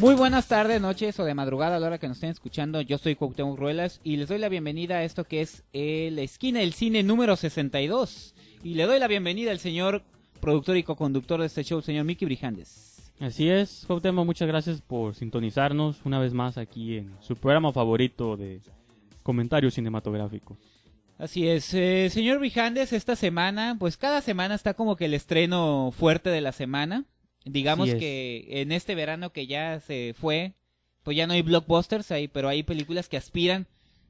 Muy buenas tardes, noches o de madrugada a la hora que nos estén escuchando. Yo soy Cuauhtémoc Ruelas y les doy la bienvenida a esto que es eh, la esquina del cine número 62. Y le doy la bienvenida al señor productor y co-conductor de este show, señor Miki Brijandes. Así es, Cuauhtémoc, muchas gracias por sintonizarnos una vez más aquí en su programa favorito de comentario cinematográfico. Así es, eh, señor Brijandes, esta semana, pues cada semana está como que el estreno fuerte de la semana. Digamos que en este verano que ya se fue, pues ya no hay blockbusters ahí, pero hay películas que aspiran,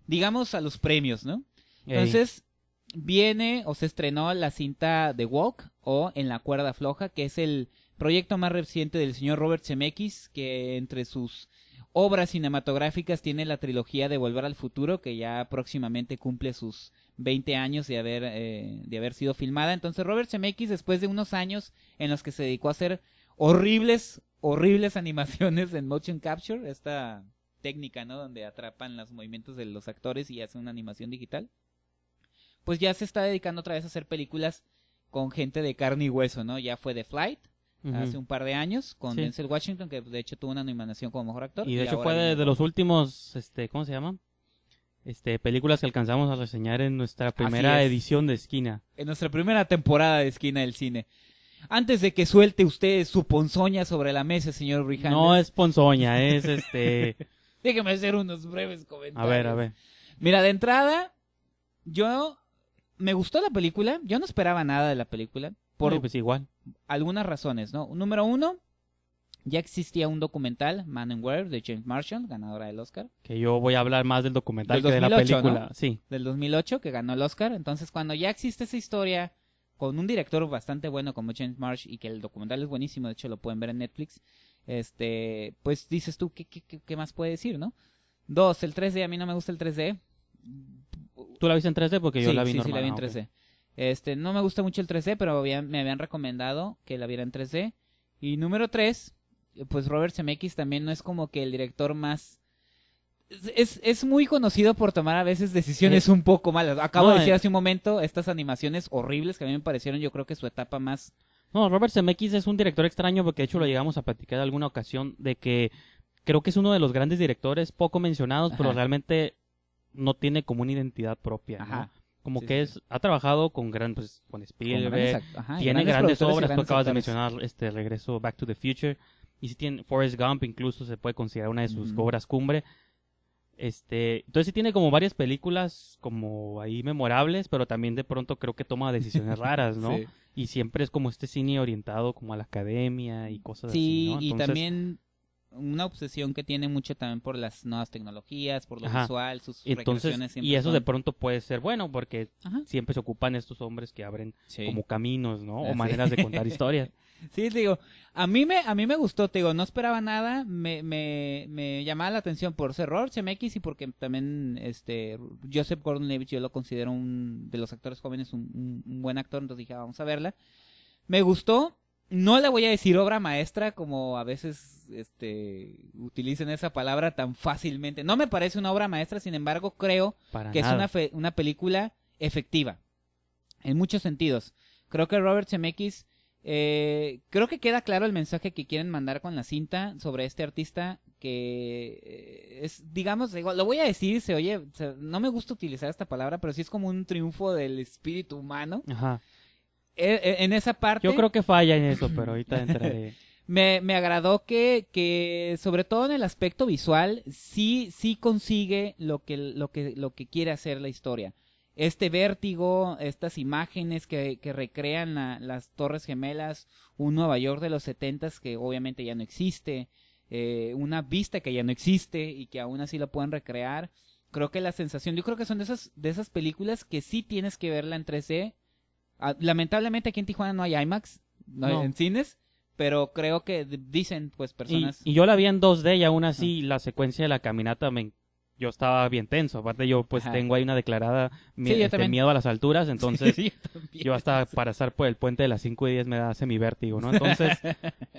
digamos, a los premios, ¿no? Entonces, viene o se estrenó la cinta The Walk o En la cuerda floja, que es el proyecto más reciente del señor Robert Zemeckis, que entre sus obras cinematográficas tiene la trilogía de Volver al Futuro, que ya próximamente cumple sus 20 años de haber, eh, de haber sido filmada. Entonces Robert Zemeckis, después de unos años en los que se dedicó a hacer horribles, horribles animaciones en motion capture, esta técnica, ¿no? Donde atrapan los movimientos de los actores y hacen una animación digital. Pues ya se está dedicando otra vez a hacer películas con gente de carne y hueso, ¿no? Ya fue The Flight, hace un par de años con Denzel Washington, que de hecho tuvo una animación como mejor actor. Y de hecho fue de, de, los últimos, este, ¿cómo se llama? Este, películas que alcanzamos a reseñar en nuestra primera edición de Esquina. En nuestra primera temporada de Esquina del Cine. Antes de que suelte usted su ponzoña sobre la mesa, señor Rijano. No es ponzoña, es este. Déjeme hacer unos breves comentarios. A ver, a ver. Mira, de entrada, yo me gustó la película. Yo no esperaba nada de la película. Por pues igual. algunas razones, ¿no? Número uno, ya existía un documental, Man and Ware, de James Marshall, ganadora del Oscar. Que yo voy a hablar más del documental que de la película. Sí. Del 2008, que ganó el Oscar. Entonces, cuando ya existe esa historia con un director bastante bueno como James Marsh y que el documental es buenísimo, de hecho lo pueden ver en Netflix, este, pues dices tú, ¿qué, qué, qué más puede decir, no? Dos, el 3D, a mí no me gusta el 3D. ¿Tú la viste en 3D? Porque yo la vi normal. Sí, la vi en 3D. Ah, este, no me gusta mucho el 3D, pero me habían recomendado que la viera en 3D. Y número tres, pues Robert Zemeckis también no es como que el director más es, es, muy conocido por tomar a veces decisiones eh, un poco malas. Acabo de decir eh. hace un momento estas animaciones horribles que a mí me parecieron, yo creo que su etapa más. No, Robert Zemeckis es un director extraño porque de hecho lo llegamos a platicar en alguna ocasión de que creo que es uno de los grandes directores poco mencionados, pero realmente no tiene como una identidad propia. Como que es, ha trabajado con gran, pues, con Spielberg, tiene grandes, obras, tú acabas de mencionar este regreso Back to the Future, y si tiene Forrest Gump incluso se puede considerar una de sus obras cumbre, este, entonces sí tiene como varias películas como ahí memorables, pero también de pronto creo que toma decisiones raras, ¿no? Y siempre es como este cine orientado como a la academia y cosas así. Sí, y también una obsesión que tiene mucho también por las nuevas tecnologías, por lo visual, sus Entonces, siempre Y eso de pronto puede ser bueno porque siempre se ocupan estos hombres que abren como caminos, ¿no? O ah, maneras de contar historias. sí, digo, a mí me a mí me gustó, te digo, no esperaba nada, me, me, me llamaba la atención por Cerror, CMX y porque también este Joseph Gordon-Levitt yo lo considero un de los actores jóvenes un, buen actor, entonces dije, ah, vamos a verla. Me gustó, no le voy a decir obra maestra como a veces este utilizan esa palabra tan fácilmente. No me parece una obra maestra, sin embargo, creo que es una, película efectiva en muchos sentidos. Creo que Robert Zemeckis eh, creo que queda claro el mensaje que quieren mandar con la cinta sobre este artista que eh, es, digamos, lo voy a decir, se oye, no me gusta utilizar esta palabra, pero sí es como un triunfo del espíritu humano. Ajá. E, e, en esa parte... Yo creo que falla en eso, pero ahorita entraré. me, me agradó que, que, sobre todo en el aspecto visual, sí, sí consigue lo que, lo que, lo que quiere hacer la historia. Este vértigo, estas imágenes que, que recrean las Torres Gemelas, un Nueva York de los setentas que obviamente ya no existe, eh, una vista que ya no existe y que aún así lo pueden recrear. Creo que la sensación, yo creo que son de esas, de esas películas que sí tienes que verla en 3D Ah, lamentablemente aquí en Tijuana no hay IMAX, no, Hay en cines, pero creo que dicen pues personas. Y, yo la vi en 2D y aún así la secuencia de la caminata me yo estaba bien tenso, aparte yo pues tengo ahí una declarada mi, este, miedo a las alturas, entonces yo, hasta para estar por el puente de las cinco y 10 me da semi vértigo, ¿no? Entonces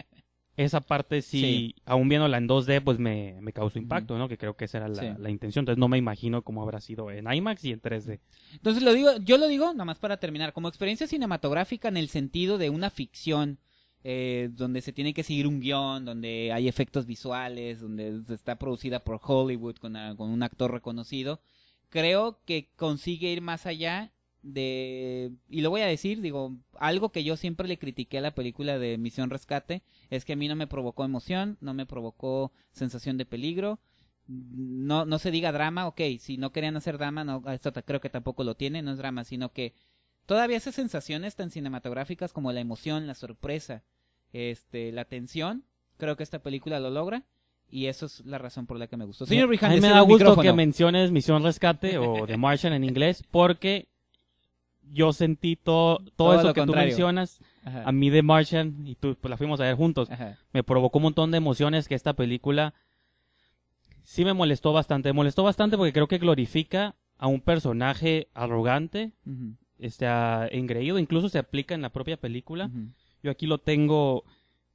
esa parte sí, aún viéndola en 2D, pues me, me causó impacto, ¿no? Que creo que esa era la, intención. Entonces no me imagino cómo habrá sido en IMAX y en 3D. Entonces lo digo, yo lo digo, nada más para terminar, como experiencia cinematográfica en el sentido de una ficción, eh, donde se tiene que seguir un guión, donde hay efectos visuales, donde está producida por Hollywood con un actor reconocido, creo que consigue ir más allá de y lo voy a decir digo algo que yo siempre le critiqué a la película de Misión Rescate es que a mí no me provocó emoción no me provocó sensación de peligro no no se diga drama ok si no querían hacer drama no creo que tampoco lo tiene no es drama sino que todavía esas sensaciones tan cinematográficas como la emoción la sorpresa este la tensión creo que esta película lo logra y eso es la razón por la que me gustó. Señor me da gusto que menciones Misión Rescate o The Martian en inglés porque yo sentí todo, eso que tú mencionas. A mí de Martian, y tú pues, la fuimos a ver juntos, me provocó un montón de emociones que esta película sí me molestó bastante. Me molestó bastante porque creo que glorifica a un personaje arrogante, este, e engreído, incluso se aplica en la propia película. Yo aquí lo tengo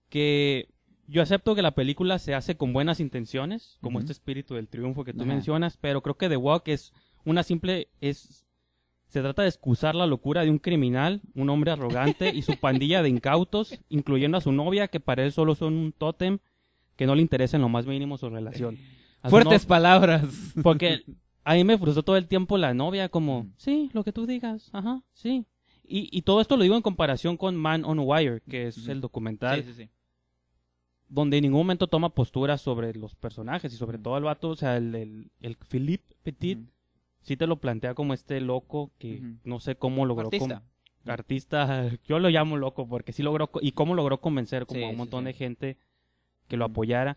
que yo acepto que la película se hace con buenas intenciones, como este espíritu del triunfo que tú mencionas, pero creo que The Walk es una simple es se trata de excusar la locura de un criminal, un hombre arrogante y su pandilla de incautos, incluyendo a su novia, que para él solo son un tótem que no le interesa en lo más mínimo su relación. Fuertes palabras. Porque a mí me frustró todo el tiempo la novia, como, sí, lo que tú digas, ajá, sí. Y, todo esto lo digo en comparación con Man on Wire, que es el documental. Sí, sí, sí. Donde en ningún momento toma postura sobre los personajes y sobre todo el vato, o sea, el, el, Philippe Petit sí te lo plantea como este loco que no sé cómo logró. Artista. artista, yo lo llamo loco porque sí logró. Y cómo logró convencer como a un montón de gente que lo apoyara.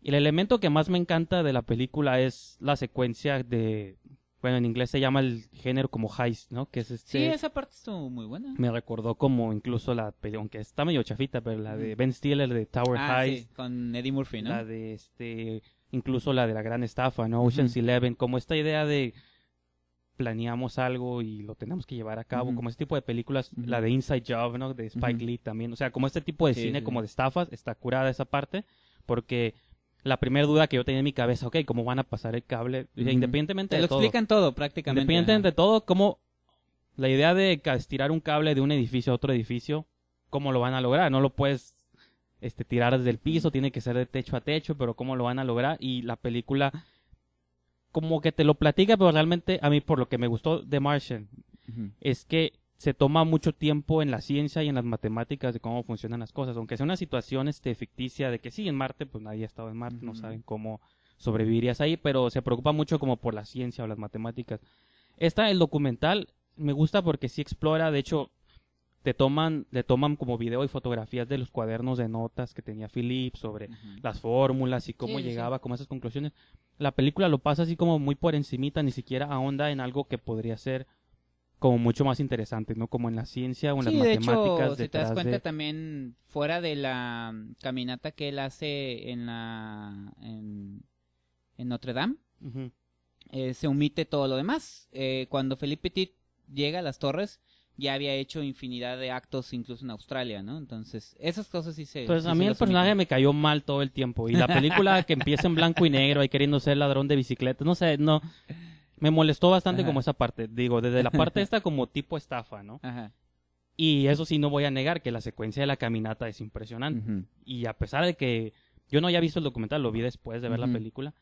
Y el elemento que más me encanta de la película es la secuencia de. Bueno, en inglés se llama el género como heist, ¿no? Que es este, sí, esa parte estuvo muy buena. Me recordó como incluso la, aunque está medio chafita, pero la de Ben Stiller de Tower ah, Heist. con Eddie Murphy, ¿no? La de este, incluso la de la gran estafa, ¿no? Ocean's Eleven, como esta idea de planeamos algo y lo tenemos que llevar a cabo, como este tipo de películas, la de Inside Job, ¿no? De Spike Lee también, o sea, como este tipo de cine como de estafas, está curada esa parte, porque la primera duda que yo tenía en mi cabeza, ok, ¿cómo van a pasar el cable? independientemente Te lo explican todo prácticamente. Independientemente de todo, cómo la idea de estirar un cable de un edificio a otro edificio, ¿cómo lo van a lograr? No lo puedes este, tirar desde el piso, tiene que ser de techo a techo, pero ¿cómo lo van a lograr? Y la película como que te lo platica, pero realmente a mí por lo que me gustó de Martian es que se toma mucho tiempo en la ciencia y en las matemáticas de cómo funcionan las cosas, aunque sea una situación este ficticia de que sí en Marte, pues nadie ha estado en Marte, no saben cómo sobrevivirías ahí, pero se preocupa mucho como por la ciencia o las matemáticas. Esta el documental me gusta porque sí explora, de hecho, te toman, le toman como video y fotografías de los cuadernos de notas que tenía Philip sobre las fórmulas y cómo llegaba como esas conclusiones. La película lo pasa así como muy por encimita, ni siquiera ahonda en algo que podría ser como mucho más interesante, ¿no? Como en la ciencia o en sí, las de matemáticas. Hecho, si te das cuenta también fuera de la caminata que él hace en la en, Notre Dame, eh, se omite todo lo demás. Eh, cuando Felipe Petit llega a las torres, ya había hecho infinidad de actos incluso en Australia, ¿no? Entonces, esas cosas sí se... Pues a mí el personaje me cayó mal todo el tiempo. Y la película que empieza en blanco y negro, ahí queriendo ser ladrón de bicicletas, no sé, no... Me molestó bastante como esa parte. Digo, desde la parte esta como tipo estafa, ¿no? Ajá. Y eso sí no voy a negar, que la secuencia de la caminata es impresionante. Y a pesar de que yo no había visto el documental, lo vi después de ver la película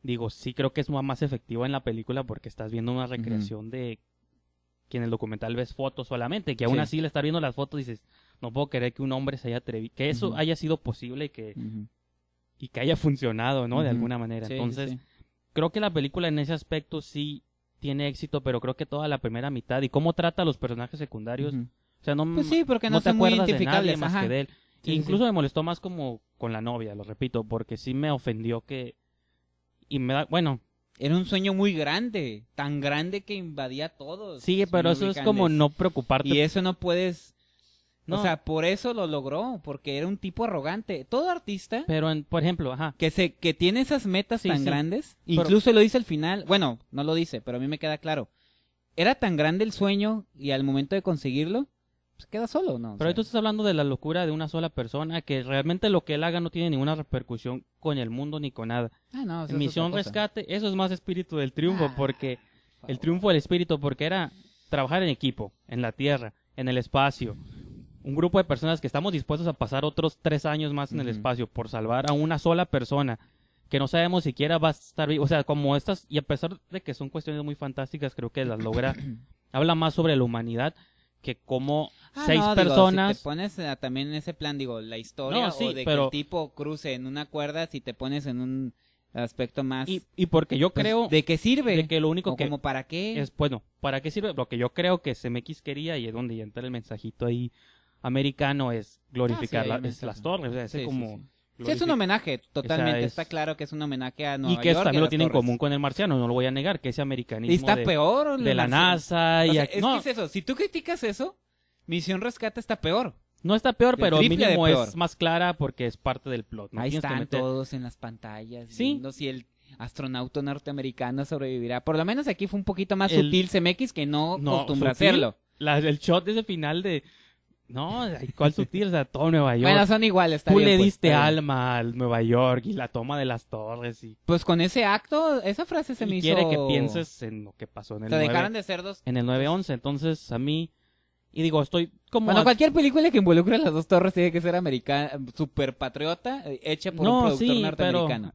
digo, sí creo que es más efectiva en la película porque estás viendo una recreación de que en el documental ves fotos solamente, que aún así le estar viendo las fotos y dices, no puedo creer que un hombre se haya atrevido, que eso haya sido posible y que, y que haya funcionado, ¿no? De alguna manera. Entonces, creo que la película en ese aspecto sí tiene éxito, pero creo que toda la primera mitad y cómo trata a los personajes secundarios. O sea, no, pues sí, porque no, te acuerdas de nadie más que de él. Incluso me molestó más como con la novia, lo repito, porque sí me ofendió que... Y me da... Bueno, era un sueño muy grande, tan grande que invadía a todos. Sí, pero eso es como no preocuparte. Y eso no puedes... No. O sea, por eso lo logró, porque era un tipo arrogante. Todo artista... Pero, por ejemplo, ajá. Que, se, que tiene esas metas tan grandes, incluso lo dice al final, bueno, no lo dice, pero a mí me queda claro. Era tan grande el sueño y al momento de conseguirlo, se pues, queda solo, ¿no? Pero tú estás hablando de la locura de una sola persona que realmente lo que él haga no tiene ninguna repercusión con el mundo ni con nada. Ah, no, eso Misión Rescate, eso es más espíritu del triunfo, ah, porque el triunfo del espíritu, porque era trabajar en equipo, en la tierra, en el espacio. Un grupo de personas que estamos dispuestos a pasar otros tres años más en el espacio por salvar a una sola persona que no sabemos siquiera va a estar vivo. O sea, como estas, y a pesar de que son cuestiones muy fantásticas, creo que las logra. habla más sobre la humanidad que como ah, seis personas. te pones eh, también en ese plan, digo, la historia o de pero... que el tipo cruce en una cuerda, si te pones en un aspecto más. Y, y porque yo pues, creo. ¿De qué sirve? De que lo único que. Como para qué. Es, bueno, ¿para qué sirve? Lo que yo creo que CMX quería y es donde ya entra el mensajito ahí americano es glorificar ah, las torres. O sea, ese como Sí, es un homenaje, totalmente. Está claro que es un homenaje a Nueva Y que eso también lo tiene en común con el marciano, no lo voy a negar, que ese americanismo. está de, peor, De la NASA y. es que es eso. Si tú criticas eso, Misión Rescata está peor. No está peor, pero mínimo es más clara porque es parte del plot. Ahí están todos en las pantallas ¿Sí? viendo si el astronauta norteamericano sobrevivirá. Por lo menos aquí fue un poquito más sutil CMX que no, no acostumbra hacerlo. el shot de ese final de no, ¿cuál sutil? O sea, todo Nueva York. Bueno, son iguales. Tú le pues, diste alma al Nueva York y la toma de las torres y... Pues con ese acto, esa frase se me quiere hizo... quiere que pienses en lo que pasó en el Te dejaron de ser dos... En el 9-11, entonces a mí... Y digo, estoy como... Bueno, cualquier película que involucre a las dos torres tiene que ser americana, super patriota, eh, hecha por no, un productor sí,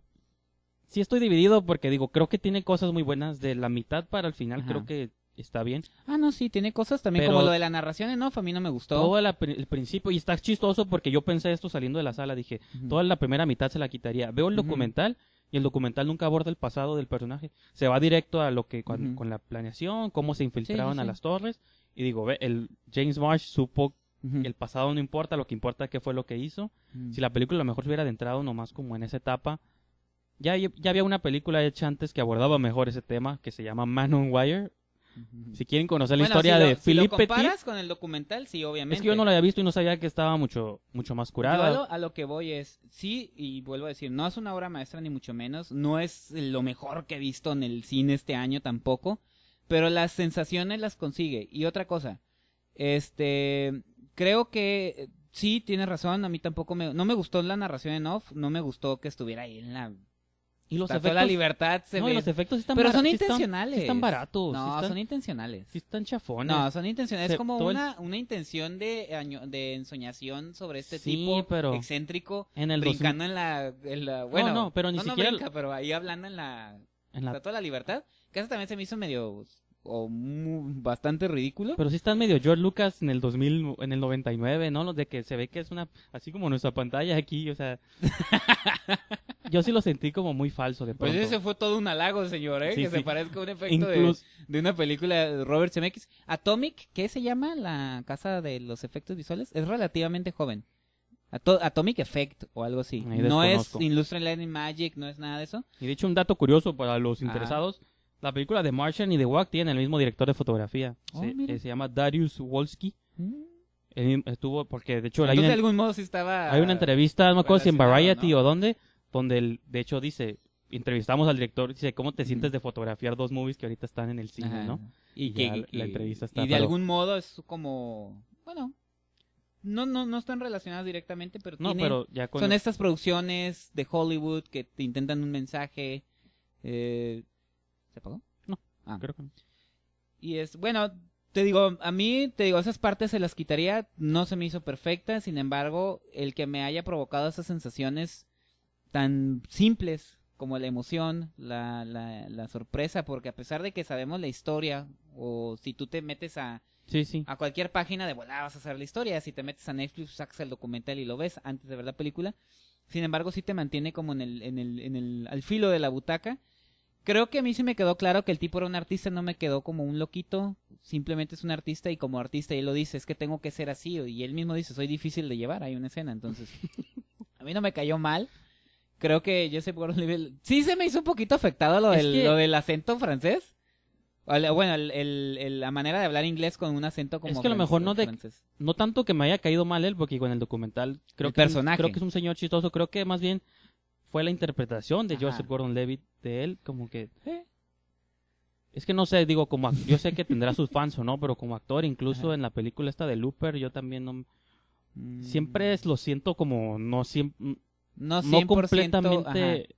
Sí estoy dividido porque digo, creo que tiene cosas muy buenas de la mitad para el final, creo que está bien. Ah, no, sí, tiene cosas también como lo de la narración en off, a mí no me gustó. Todo el principio, y está chistoso porque yo pensé esto saliendo de la sala, dije, toda la primera mitad se la quitaría. Veo el documental y el documental nunca aborda el pasado del personaje. Se va directo a lo que, con, la planeación, cómo se infiltraban a las torres. Y digo, ve, el James Marsh supo el pasado no importa, lo que importa es qué fue lo que hizo. Si la película a lo mejor se hubiera adentrado nomás como en esa etapa, ya, ya, había una película hecha antes que abordaba mejor ese tema, que se llama Man on Wire, si quieren conocer la historia de si comparas con el documental, sí, obviamente. Es que yo no lo había visto y no sabía que estaba mucho, mucho más curado. a, lo, que voy es, sí, y vuelvo a decir, no es una obra maestra ni mucho menos, no es lo mejor que he visto en el cine este año tampoco, pero las sensaciones las consigue. Y otra cosa, este, creo que eh, sí, tienes razón, a mí tampoco me, no me gustó la narración en off, no me gustó que estuviera ahí en la y los efectos. la libertad no, los efectos Pero son intencionales. están, baratos. No, son intencionales. Sí están chafones. No, son intencionales. es como una, una intención de, año, de ensoñación sobre este tipo pero excéntrico. En el brincando en, la, Bueno, no, pero ni siquiera. pero ahí hablando en la. En la... la Libertad. Que eso también se me hizo medio. O bastante ridículo. Pero sí están medio George Lucas en el 2000, en el 99, ¿no? De que se ve que es una. Así como nuestra pantalla aquí, o sea. yo sí lo sentí como muy falso de pues pronto. Pues ese fue todo un halago, señor, ¿eh? que se parezca un efecto de, una película de Robert Zemeckis. Atomic, ¿qué se llama la casa de los efectos visuales? Es relativamente joven. Atomic Effect o algo así. no es Illustrated Lightning Magic, no es nada de eso. Y de hecho, un dato curioso para los interesados. La película de Martian y de Wack tienen el mismo director de fotografía. Oh, eh, se, llama Darius Wolski. Mm. estuvo, porque de hecho... Entonces, hay de algún modo sí estaba... Hay una entrevista, no me acuerdo si en Variety o dónde, donde de hecho dice, entrevistamos al director, dice, ¿cómo te sientes de fotografiar dos movies que ahorita están en el cine, no? Y, que la, entrevista está... Y de algún modo es como, bueno, no, no, no están relacionadas directamente, pero, ya son estas producciones de Hollywood que te intentan un mensaje. Eh, ¿Se apagó? No, ah. creo que no. Y es, bueno, te digo, a mí, te digo, esas partes se las quitaría, no se me hizo perfecta, sin embargo, el que me haya provocado esas sensaciones tan simples como la emoción, la, la, sorpresa, porque a pesar de que sabemos la historia, o si tú te metes a, a cualquier página de volada vas a saber la historia, si te metes a Netflix, sacas el documental y lo ves antes de ver la película, sin embargo sí te mantiene como en el, en el, en el, al filo de la butaca. Creo que a mí sí me quedó claro que el tipo era un artista, no me quedó como un loquito, simplemente es un artista y como artista él lo dice, es que tengo que ser así, y él mismo dice, soy difícil de llevar, hay una escena, entonces a mí no me cayó mal creo que Joseph Gordon-Levitt sí se me hizo un poquito afectado lo, del, lo del acento francés. Bueno, el, la manera de hablar inglés con un acento como. Es que a lo mejor no, de, no tanto que me haya caído mal él, porque con el documental creo, el que, personaje. creo que es un señor chistoso. Creo que más bien fue la interpretación de Joseph Gordon Levitt de él, como que. Es que no sé, digo, como yo sé que tendrá sus fans o no, pero como actor, incluso en la película esta de Looper, yo también no. Mm. Siempre lo siento como no siempre no, completamente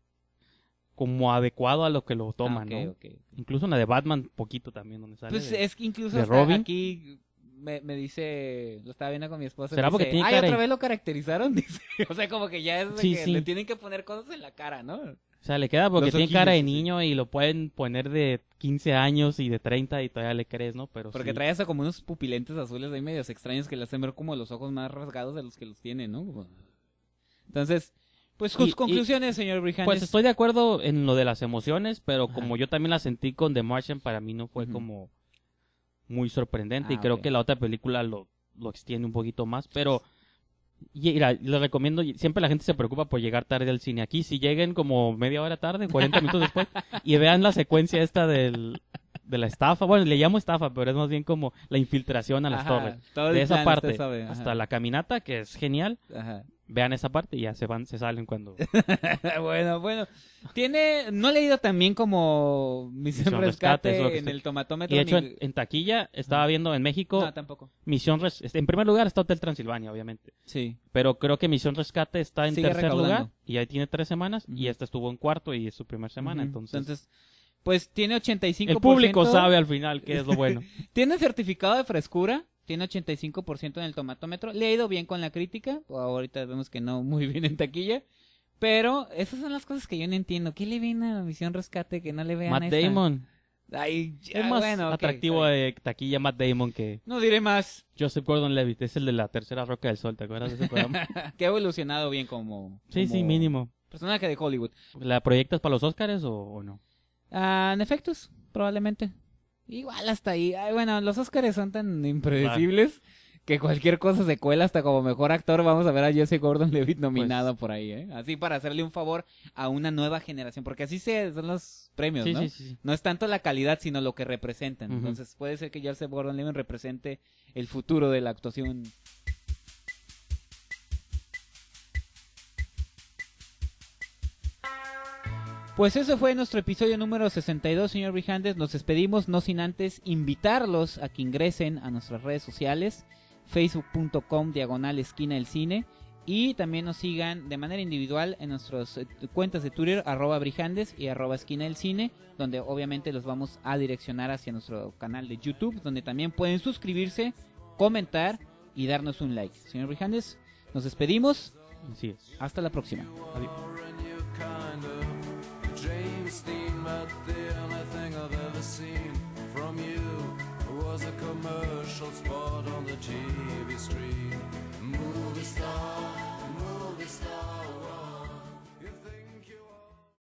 como adecuado a lo que lo toman, ah, ¿no? Incluso una de Batman, poquito también, donde sale. Pues es que incluso Robin. aquí me, me, dice, lo estaba viendo con mi esposa. ¿Será porque tiene Ay, otra vez lo caracterizaron, O sea, como que ya es que le tienen que poner cosas en la cara, ¿no? O sea, le queda porque tiene cara de niño y lo pueden poner de 15 años y de 30 y todavía le crees, ¿no? Pero Porque trae como unos pupilentes azules ahí medios extraños que le hacen ver como los ojos más rasgados de los que los tiene, ¿no? Entonces, pues sus conclusiones, señor Brijanes. Pues estoy de acuerdo en lo de las emociones, pero como yo también las sentí con The Martian, para mí no fue como muy sorprendente y ah, creo que la otra película lo, lo extiende un poquito más, pero y, les recomiendo, siempre la gente se preocupa por llegar tarde al cine. Aquí si lleguen como media hora tarde, 40 minutos después, y vean la secuencia esta del, de la estafa, bueno, le llamo estafa, pero es más bien como la infiltración a las torres. de esa parte, hasta la caminata, que es genial, Ajá vean esa parte y ya se van, se salen cuando. bueno, bueno. Tiene, no he leído también como Misión, Rescate, en el tomatómetro. Y de hecho, en, taquilla estaba viendo en México. No, tampoco. Misión rescate, este, En primer lugar está Hotel Transilvania, obviamente. Sí. Pero creo que Misión Rescate está en tercer lugar y ahí tiene tres semanas y esta estuvo en cuarto y es su primera semana, entonces... entonces pues tiene 85%. El público sabe al final qué es lo bueno. tiene certificado de frescura tiene 85% en el tomatómetro. Le ha ido bien con la crítica. Ahorita vemos que no muy bien en taquilla. Pero esas son las cosas que yo no entiendo. ¿Qué le viene a Misión Rescate que no le vean Matt Damon. es más atractivo de taquilla Matt Damon que... No diré más. Joseph Gordon-Levitt. Es el de la tercera Roca del Sol. ¿Te acuerdas de ese programa? que ha evolucionado bien como... Sí, sí, mínimo. Personaje de Hollywood. ¿La proyectas para los Oscars o, o no? Ah, en efectos, probablemente. Igual hasta ahí. Ay, bueno, los Óscares son tan impredecibles que cualquier cosa se cuela hasta como mejor actor. Vamos a ver a Jesse Gordon Levitt nominado pues. por ahí, ¿eh? Así para hacerle un favor a una nueva generación. Porque así se son los premios, ¿no? No es tanto la calidad, sino lo que representan. Entonces puede ser que Jesse Gordon Levitt represente el futuro de la actuación Pues eso fue nuestro episodio número 62, señor Brijandes. Nos despedimos, no sin antes invitarlos a que ingresen a nuestras redes sociales, facebook.com diagonal esquina del cine, y también nos sigan de manera individual en nuestras eh, cuentas de Twitter, arroba Brijandes y arroba esquina del cine, donde obviamente los vamos a direccionar hacia nuestro canal de YouTube, donde también pueden suscribirse, comentar y darnos un like. Señor Brijandes, nos despedimos. Así es. Hasta la próxima. Adiós. But the only thing I've ever seen from you was a commercial spot on the TV screen. Movie star, movie star. Oh.